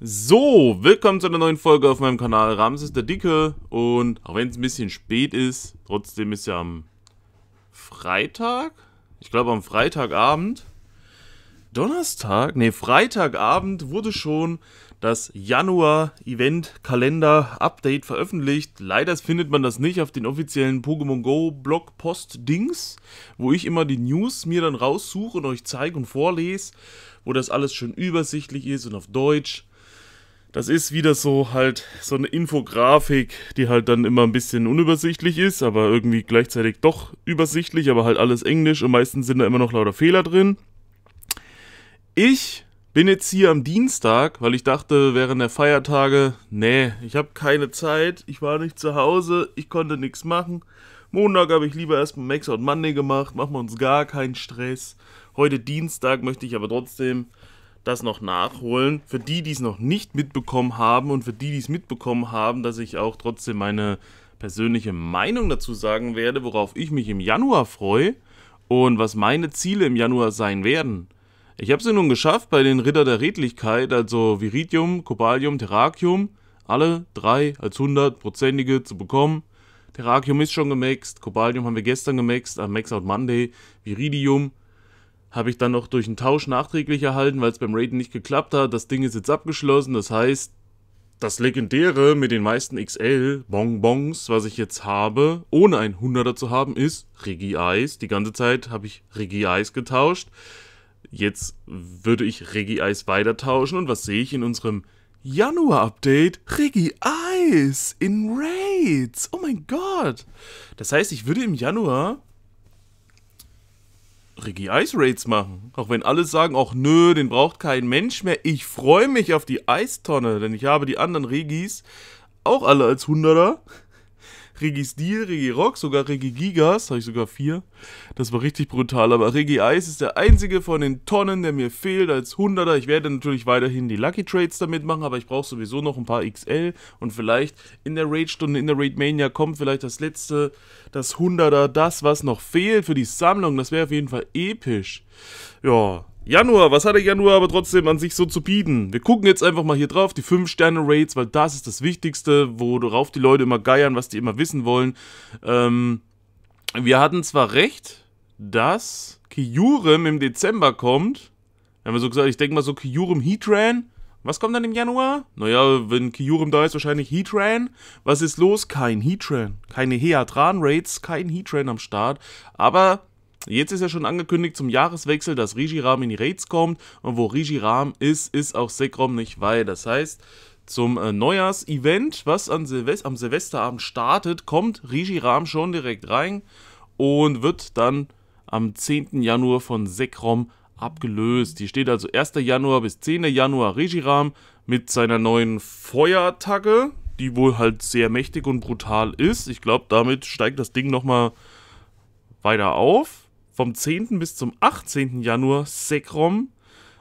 So, willkommen zu einer neuen Folge auf meinem Kanal Ramses der Dicke und auch wenn es ein bisschen spät ist, trotzdem ist ja am Freitag, ich glaube am Freitagabend, Donnerstag, nee Freitagabend wurde schon das Januar-Event-Kalender-Update veröffentlicht. Leider findet man das nicht auf den offiziellen Pokémon Go Blog Post Dings, wo ich immer die News mir dann raussuche und euch zeige und vorlese, wo das alles schön übersichtlich ist und auf Deutsch. Das ist wieder so halt so eine Infografik, die halt dann immer ein bisschen unübersichtlich ist, aber irgendwie gleichzeitig doch übersichtlich, aber halt alles Englisch und meistens sind da immer noch lauter Fehler drin. Ich bin jetzt hier am Dienstag, weil ich dachte, während der Feiertage, nee, ich habe keine Zeit, ich war nicht zu Hause, ich konnte nichts machen. Montag habe ich lieber erstmal Max und Monday gemacht, machen wir uns gar keinen Stress. Heute Dienstag möchte ich aber trotzdem das noch nachholen. Für die, die es noch nicht mitbekommen haben und für die, die es mitbekommen haben, dass ich auch trotzdem meine persönliche Meinung dazu sagen werde, worauf ich mich im Januar freue und was meine Ziele im Januar sein werden. Ich habe es ja nun geschafft bei den Ritter der Redlichkeit, also Viridium, Cobalium, Terrakium, alle drei als 100 zu bekommen. Terrakium ist schon gemaxt, Cobalium haben wir gestern gemaxt am äh, Maxout Monday, Viridium habe ich dann noch durch einen Tausch nachträglich erhalten, weil es beim Raiden nicht geklappt hat. Das Ding ist jetzt abgeschlossen. Das heißt, das legendäre mit den meisten XL Bonbons, was ich jetzt habe, ohne ein 100er zu haben, ist Regi Eis. Die ganze Zeit habe ich Regi Eis getauscht. Jetzt würde ich Regi Eis weitertauschen und was sehe ich in unserem Januar-Update? Regi Eis in Raids. Oh mein Gott. Das heißt, ich würde im Januar Reggie Ice Raids machen. Auch wenn alle sagen, auch nö, den braucht kein Mensch mehr. Ich freue mich auf die Eistonne, denn ich habe die anderen Regis auch alle als Hunderter Regis Deal, Regi Rock, sogar Regi Gigas, habe ich sogar vier. Das war richtig brutal, aber Regi Eis ist der einzige von den Tonnen, der mir fehlt als Hunderter. Ich werde natürlich weiterhin die Lucky Trades damit machen, aber ich brauche sowieso noch ein paar XL und vielleicht in der Raid-Stunde, in der Raid-Mania kommt vielleicht das letzte, das Hunderter, das, was noch fehlt für die Sammlung. Das wäre auf jeden Fall episch. Ja, Januar, was hat der Januar aber trotzdem an sich so zu bieten? Wir gucken jetzt einfach mal hier drauf, die 5-Sterne-Rates, weil das ist das Wichtigste, worauf die Leute immer geiern, was die immer wissen wollen. Ähm, wir hatten zwar recht, dass Kyurem im Dezember kommt. Haben wir so gesagt, ich denke mal so Kyurem Heatran. Was kommt dann im Januar? Naja, wenn Kyurem da ist, wahrscheinlich Heatran. Was ist los? Kein Heatran. Keine Heatran-Rates, kein Heatran am Start. Aber Jetzt ist ja schon angekündigt zum Jahreswechsel, dass Rigiram in die Raids kommt. Und wo Rigiram ist, ist auch Sekrom nicht weit. Das heißt, zum äh, Neujahrsevent, was Silvest am Silvesterabend startet, kommt Rigiram schon direkt rein und wird dann am 10. Januar von Sekrom abgelöst. Hier steht also 1. Januar bis 10. Januar Rigiram mit seiner neuen Feuerattacke, die wohl halt sehr mächtig und brutal ist. Ich glaube, damit steigt das Ding nochmal weiter auf vom 10. bis zum 18. Januar Sekrom,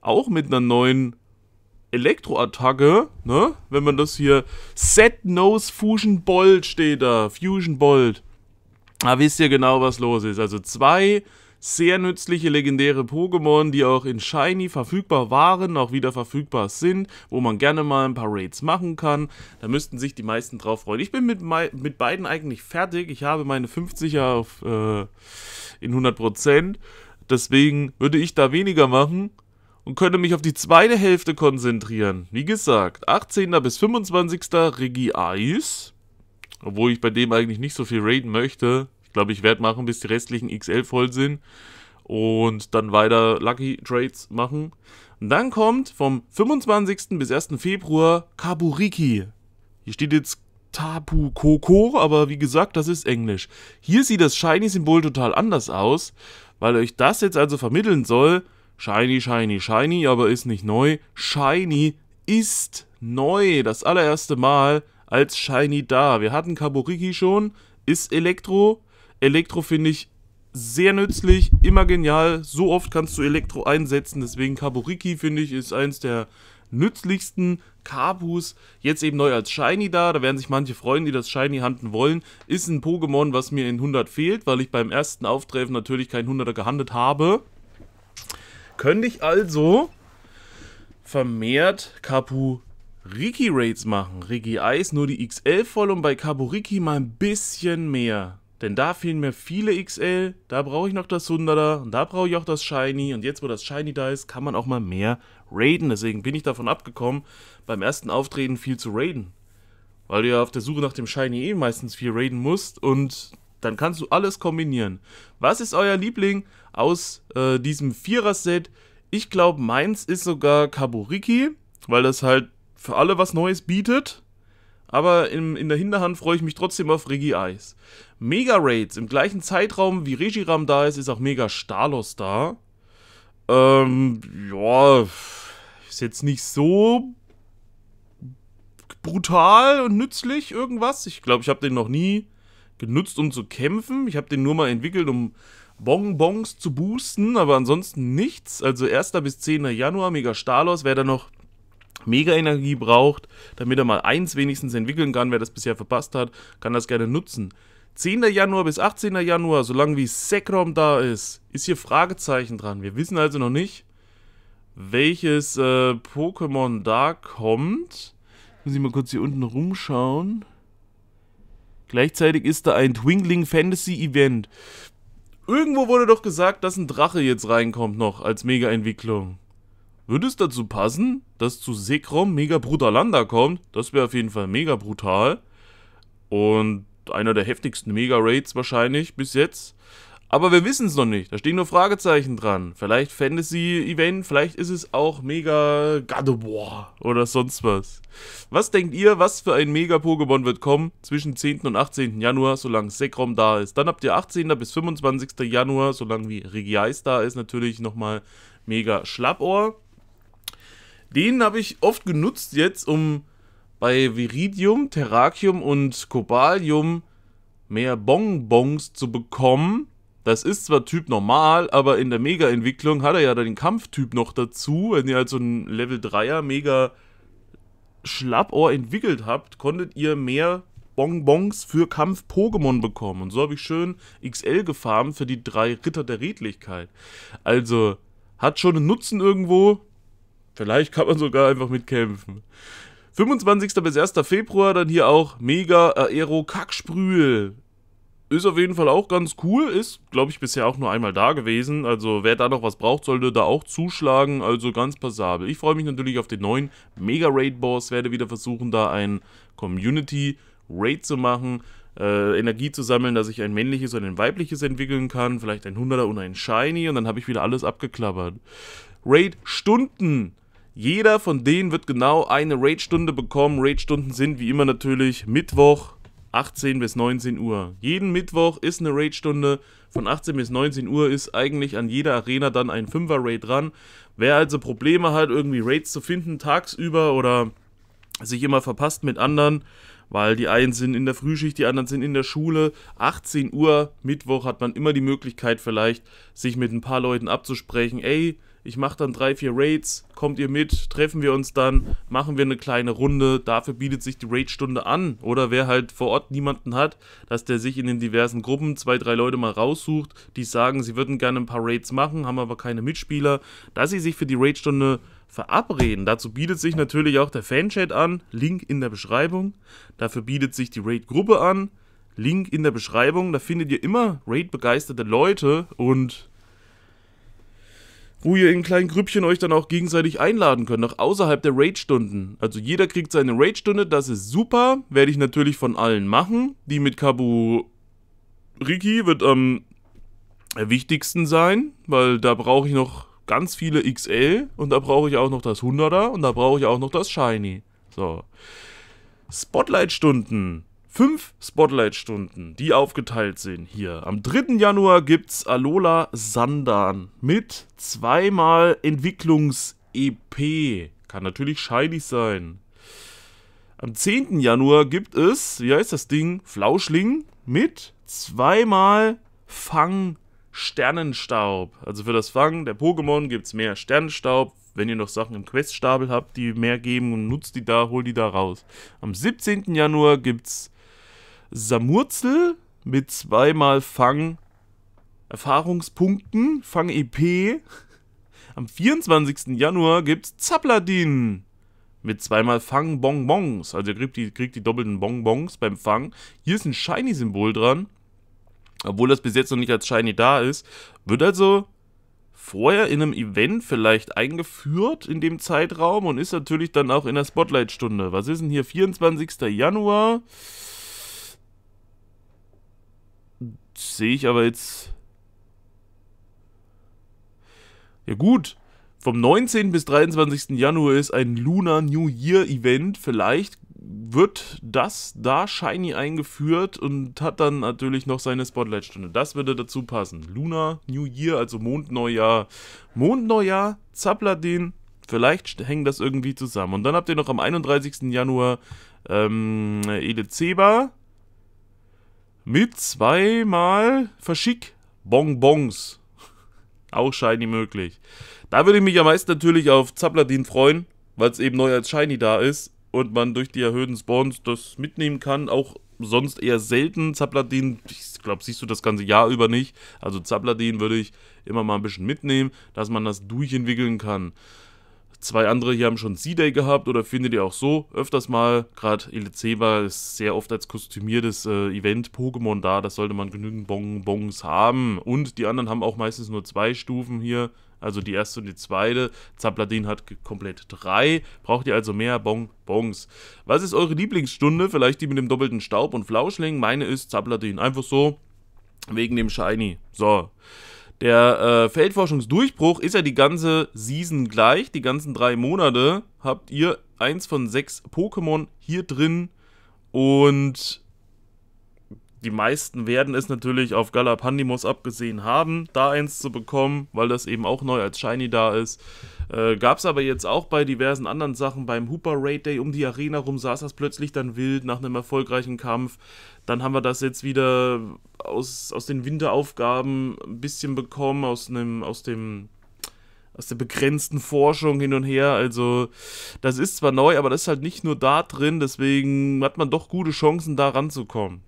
auch mit einer neuen Elektroattacke, ne? Wenn man das hier Set Nose Fusion Bolt steht da, Fusion Bolt. Da wisst ihr genau, was los ist. Also zwei sehr nützliche legendäre Pokémon, die auch in Shiny verfügbar waren, auch wieder verfügbar sind, wo man gerne mal ein paar Raids machen kann. Da müssten sich die meisten drauf freuen. Ich bin mit, mit beiden eigentlich fertig. Ich habe meine 50er auf, äh, in 100%. Deswegen würde ich da weniger machen und könnte mich auf die zweite Hälfte konzentrieren. Wie gesagt, 18. bis 25. Regie Eis. Obwohl ich bei dem eigentlich nicht so viel raiden möchte glaube ich, werde machen, bis die restlichen XL voll sind. Und dann weiter Lucky Trades machen. Und dann kommt vom 25. bis 1. Februar Kaburiki. Hier steht jetzt Tapu Koko, aber wie gesagt, das ist Englisch. Hier sieht das Shiny-Symbol total anders aus, weil euch das jetzt also vermitteln soll. Shiny, shiny, shiny, aber ist nicht neu. Shiny ist neu, das allererste Mal als Shiny da. Wir hatten Kaburiki schon, ist Elektro, Elektro finde ich sehr nützlich, immer genial. So oft kannst du Elektro einsetzen, deswegen Kaburiki finde ich ist eins der nützlichsten Kabus. Jetzt eben neu als Shiny da, da werden sich manche freuen, die das Shiny handeln wollen. Ist ein Pokémon, was mir in 100 fehlt, weil ich beim ersten Auftreffen natürlich kein 100er gehandelt habe. Könnte ich also vermehrt Kapu Riki Raids machen. Riki Eis nur die XL voll und bei Kaburiki mal ein bisschen mehr. Denn da fehlen mir viele XL, da brauche ich noch das 100er und da brauche ich auch das Shiny. Und jetzt, wo das Shiny da ist, kann man auch mal mehr raiden. Deswegen bin ich davon abgekommen, beim ersten Auftreten viel zu raiden. Weil du ja auf der Suche nach dem Shiny eh meistens viel raiden musst und dann kannst du alles kombinieren. Was ist euer Liebling aus äh, diesem Vierer-Set? Ich glaube, meins ist sogar Kaburiki, weil das halt für alle was Neues bietet. Aber in, in der Hinterhand freue ich mich trotzdem auf Reggie Eis. Mega Raids. Im gleichen Zeitraum wie Regiram da ist, ist auch Mega Stalos da. Ähm, ja, ist jetzt nicht so brutal und nützlich irgendwas. Ich glaube, ich habe den noch nie genutzt, um zu kämpfen. Ich habe den nur mal entwickelt, um Bonbons zu boosten, aber ansonsten nichts. Also 1. bis 10. Januar, Mega Stalos. Wer da noch Mega Energie braucht, damit er mal eins wenigstens entwickeln kann, wer das bisher verpasst hat, kann das gerne nutzen. 10. Januar bis 18. Januar, solange wie Sekrom da ist, ist hier Fragezeichen dran. Wir wissen also noch nicht, welches äh, Pokémon da kommt. Muss ich mal kurz hier unten rumschauen. Gleichzeitig ist da ein Twinkling Fantasy Event. Irgendwo wurde doch gesagt, dass ein Drache jetzt reinkommt noch als Mega-Entwicklung. Würde es dazu passen, dass zu Sekrom Mega Brutalanda kommt? Das wäre auf jeden Fall mega brutal. Und einer der heftigsten Mega-Raids wahrscheinlich bis jetzt. Aber wir wissen es noch nicht. Da stehen nur Fragezeichen dran. Vielleicht Fantasy-Event, vielleicht ist es auch Mega God of War oder sonst was. Was denkt ihr, was für ein Mega-Pokémon wird kommen zwischen 10. und 18. Januar, solange Sekrom da ist? Dann habt ihr 18. bis 25. Januar, solange wie Regiais da ist, natürlich nochmal Mega Schlappohr. Den habe ich oft genutzt jetzt, um bei Viridium, Terrakium und Cobalium mehr Bonbons zu bekommen. Das ist zwar Typ normal, aber in der Mega-Entwicklung hat er ja den Kampftyp noch dazu. Wenn ihr halt so einen Level 3er Mega Schlappohr entwickelt habt, konntet ihr mehr Bonbons für Kampf-Pokémon bekommen. Und so habe ich schön XL gefarmt für die drei Ritter der Redlichkeit. Also, hat schon einen Nutzen irgendwo. Vielleicht kann man sogar einfach mitkämpfen. 25. bis 1. Februar dann hier auch Mega Aero Kacksprühl. Ist auf jeden Fall auch ganz cool, ist, glaube ich, bisher auch nur einmal da gewesen. Also wer da noch was braucht, sollte da auch zuschlagen. Also ganz passabel. Ich freue mich natürlich auf den neuen Mega Raid Boss. Werde wieder versuchen, da ein Community Raid zu machen. Äh, Energie zu sammeln, dass ich ein männliches und ein weibliches entwickeln kann. Vielleicht ein 100er und ein Shiny. Und dann habe ich wieder alles abgeklappert. Raid Stunden jeder von denen wird genau eine Raid-Stunde bekommen. Raid-Stunden sind wie immer natürlich Mittwoch 18 bis 19 Uhr. Jeden Mittwoch ist eine Raid-Stunde. Von 18 bis 19 Uhr ist eigentlich an jeder Arena dann ein 5er-Raid dran. Wer also Probleme hat, irgendwie Raids zu finden tagsüber oder sich immer verpasst mit anderen, weil die einen sind in der Frühschicht, die anderen sind in der Schule. 18 Uhr Mittwoch hat man immer die Möglichkeit vielleicht, sich mit ein paar Leuten abzusprechen. Ey, ich mache dann drei, vier Raids, kommt ihr mit, treffen wir uns dann, machen wir eine kleine Runde, dafür bietet sich die Raid-Stunde an. Oder wer halt vor Ort niemanden hat, dass der sich in den diversen Gruppen zwei, drei Leute mal raussucht, die sagen, sie würden gerne ein paar Raids machen, haben aber keine Mitspieler, dass sie sich für die Raid-Stunde verabreden. Dazu bietet sich natürlich auch der Fanchat an, Link in der Beschreibung. Dafür bietet sich die Raid-Gruppe an. Link in der Beschreibung, da findet ihr immer Raid-begeisterte Leute und wo ihr in kleinen Grüppchen euch dann auch gegenseitig einladen könnt, auch außerhalb der Raid-Stunden. Also jeder kriegt seine Raid-Stunde, das ist super, werde ich natürlich von allen machen. Die mit Kabu Riki wird am wichtigsten sein, weil da brauche ich noch ganz viele XL und da brauche ich auch noch das 100er und da brauche ich auch noch das Shiny. So. Spotlight-Stunden fünf Spotlight-Stunden, die aufgeteilt sind hier. Am 3. Januar gibt es Alola Sandan mit zweimal Entwicklungs-EP. Kann natürlich scheidig sein. Am 10. Januar gibt es, wie heißt das Ding? Flauschling mit zweimal Fang Sternenstaub. Also für das Fangen der Pokémon gibt es mehr Sternenstaub. Wenn ihr noch Sachen im Queststapel habt, die mehr geben und nutzt die da, holt die da raus. Am 17. Januar gibt es Samurzel mit zweimal Fang Erfahrungspunkten, Fang EP. Am 24. Januar gibt's Zapladin mit zweimal Fang Bonbons. Also ihr kriegt die, kriegt die doppelten Bonbons beim Fang. Hier ist ein Shiny-Symbol dran. Obwohl das bis jetzt noch nicht als Shiny da ist. Wird also vorher in einem Event vielleicht eingeführt in dem Zeitraum und ist natürlich dann auch in der Spotlight-Stunde. Was ist denn hier? 24. Januar. Sehe ich aber jetzt. Ja, gut. Vom 19. bis 23. Januar ist ein Lunar New Year Event. Vielleicht wird das da shiny eingeführt und hat dann natürlich noch seine Spotlight-Stunde. Das würde dazu passen. Luna, New Year, also Mondneujahr. Mondneujahr, Zapladin. Vielleicht hängen das irgendwie zusammen. Und dann habt ihr noch am 31. Januar ähm, Edezeba. Mit zweimal Verschick Bonbons. Auch shiny möglich. Da würde ich mich am meisten natürlich auf Zapladin freuen, weil es eben neu als shiny da ist und man durch die erhöhten Spawns das mitnehmen kann. Auch sonst eher selten Zapladin. Ich glaube, siehst du das ganze Jahr über nicht. Also Zapladin würde ich immer mal ein bisschen mitnehmen, dass man das durchentwickeln kann. Zwei andere hier haben schon C-Day gehabt oder findet ihr auch so öfters mal. Gerade Elizeba ist sehr oft als kostümiertes äh, Event-Pokémon da. Das sollte man genügend Bonbons haben. Und die anderen haben auch meistens nur zwei Stufen hier. Also die erste und die zweite. Zapladin hat komplett drei. Braucht ihr also mehr Bonbons. Was ist eure Lieblingsstunde? Vielleicht die mit dem doppelten Staub und Flauschling. Meine ist Zapladin. Einfach so. Wegen dem Shiny. So. Der äh, Feldforschungsdurchbruch ist ja die ganze Season gleich. Die ganzen drei Monate habt ihr eins von sechs Pokémon hier drin. Und die meisten werden es natürlich auf Galapandimos abgesehen haben, da eins zu bekommen, weil das eben auch neu als Shiny da ist. Äh, Gab es aber jetzt auch bei diversen anderen Sachen. Beim Hooper Raid Day um die Arena rum saß das plötzlich dann wild nach einem erfolgreichen Kampf. Dann haben wir das jetzt wieder aus, aus den Winteraufgaben ein bisschen bekommen, aus, einem, aus dem aus der begrenzten Forschung hin und her. Also, das ist zwar neu, aber das ist halt nicht nur da drin, deswegen hat man doch gute Chancen, da ranzukommen.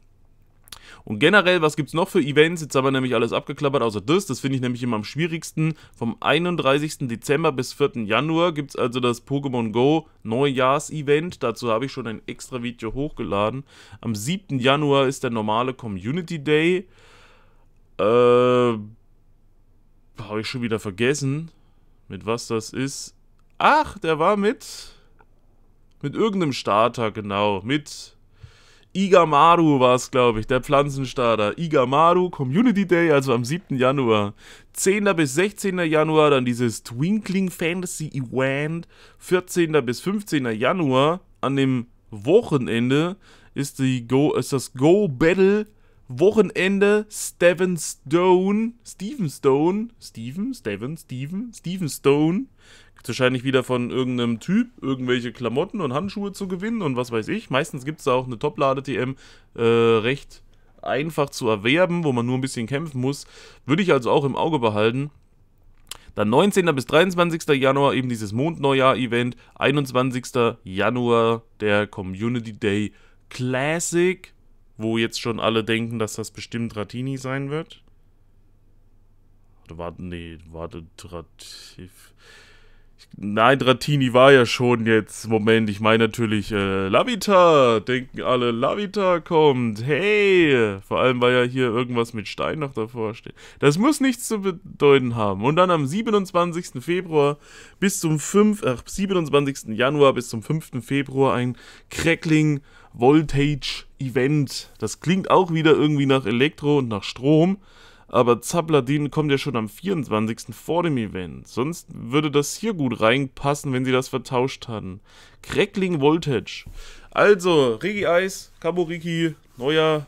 Und generell, was gibt es noch für Events? Jetzt haben wir nämlich alles abgeklappert, außer das. Das finde ich nämlich immer am schwierigsten. Vom 31. Dezember bis 4. Januar gibt es also das Pokémon Go Neujahrs-Event. Dazu habe ich schon ein extra Video hochgeladen. Am 7. Januar ist der normale Community Day. Äh, habe ich schon wieder vergessen, mit was das ist. Ach, der war mit... Mit irgendeinem Starter, genau. Mit Igamaru war es, glaube ich, der Pflanzenstarter. Igamaru Community Day, also am 7. Januar. 10. bis 16. Januar dann dieses Twinkling Fantasy Event. 14. bis 15. Januar an dem Wochenende ist, die Go, ist das Go Battle Wochenende Steven Stone, Steven Stone, Steven, Steven, Steven, Steven Stone. Gibt wahrscheinlich wieder von irgendeinem Typ irgendwelche Klamotten und Handschuhe zu gewinnen und was weiß ich. Meistens gibt es da auch eine top lade tm äh, recht einfach zu erwerben, wo man nur ein bisschen kämpfen muss. Würde ich also auch im Auge behalten. Dann 19. bis 23. Januar eben dieses Mondneujahr-Event. 21. Januar der Community Day Classic wo jetzt schon alle denken, dass das bestimmt Ratini sein wird. Warte, nee, warte, Ratif. Nein, Dratini war ja schon jetzt. Moment, ich meine natürlich äh, Lavita. Denken alle, Lavita kommt. Hey! Vor allem, weil ja hier irgendwas mit Stein noch davor steht. Das muss nichts zu bedeuten haben. Und dann am 27. Februar bis zum 5, ach, 27. Januar bis zum 5. Februar ein Crackling Voltage Event. Das klingt auch wieder irgendwie nach Elektro und nach Strom aber Zabladin kommt ja schon am 24. vor dem Event. Sonst würde das hier gut reinpassen, wenn sie das vertauscht hatten. Crackling Voltage. Also, Regi Eis, Kaburiki, neuer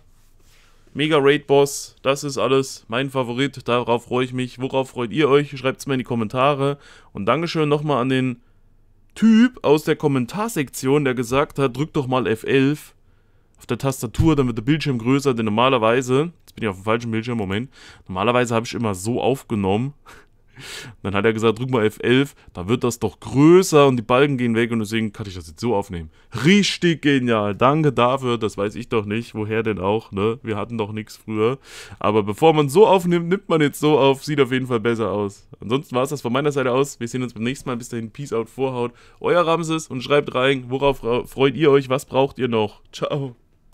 Mega Raid Boss. Das ist alles mein Favorit. Darauf freue ich mich. Worauf freut ihr euch? Schreibt es mir in die Kommentare. Und Dankeschön nochmal an den Typ aus der Kommentarsektion, der gesagt hat, drückt doch mal F11 auf der Tastatur, dann wird der Bildschirm größer, denn normalerweise Jetzt bin ich auf dem falschen Bildschirm, Moment. Normalerweise habe ich immer so aufgenommen. Dann hat er gesagt, drück mal F11, da wird das doch größer und die Balken gehen weg und deswegen kann ich das jetzt so aufnehmen. Richtig genial, danke dafür, das weiß ich doch nicht, woher denn auch, ne? Wir hatten doch nichts früher. Aber bevor man so aufnimmt, nimmt man jetzt so auf, sieht auf jeden Fall besser aus. Ansonsten war es das von meiner Seite aus, wir sehen uns beim nächsten Mal, bis dahin, Peace out, Vorhaut, euer Ramses und schreibt rein, worauf freut ihr euch, was braucht ihr noch? Ciao.